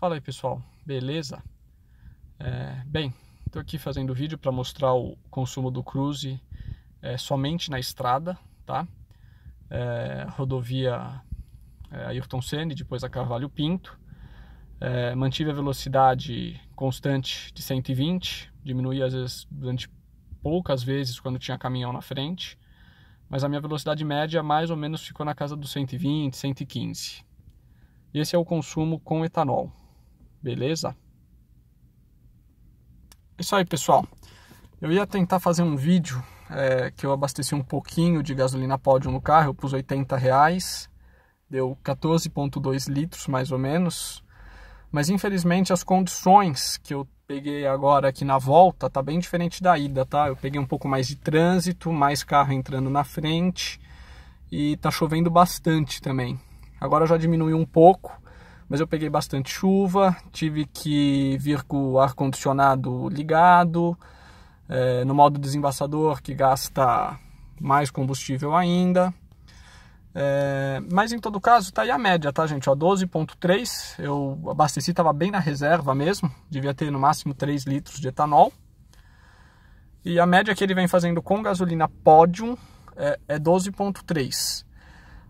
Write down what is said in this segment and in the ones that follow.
Fala aí pessoal, beleza? É, bem, estou aqui fazendo vídeo para mostrar o consumo do cruze é, somente na estrada, tá? É, rodovia é, Ayrton Senna, depois a Carvalho Pinto. É, mantive a velocidade constante de 120, diminuí às vezes durante poucas vezes quando tinha caminhão na frente, mas a minha velocidade média mais ou menos ficou na casa dos 120, 115. Esse é o consumo com etanol, Beleza? É isso aí, pessoal. Eu ia tentar fazer um vídeo é, que eu abasteci um pouquinho de gasolina pódio no carro, eu pus 80 reais, deu 14,2 litros mais ou menos. Mas infelizmente as condições que eu peguei agora aqui na volta tá bem diferente da ida, tá? Eu peguei um pouco mais de trânsito, mais carro entrando na frente e tá chovendo bastante também. Agora já diminuiu um pouco, mas eu peguei bastante chuva, tive que vir com o ar-condicionado ligado, é, no modo desembaçador que gasta mais combustível ainda. É, mas em todo caso, tá aí a média, tá, gente? 12,3. Eu abasteci, estava bem na reserva mesmo. Devia ter no máximo 3 litros de etanol. E a média que ele vem fazendo com gasolina Podium eh, é, é 12,3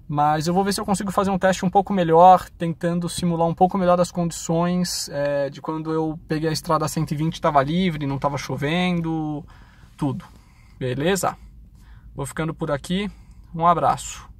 mas eu vou ver se eu consigo fazer um teste um pouco melhor, tentando simular um pouco melhor as condições é, de quando eu peguei a estrada 120 estava livre, não estava chovendo, tudo. Beleza? Vou ficando por aqui, um abraço.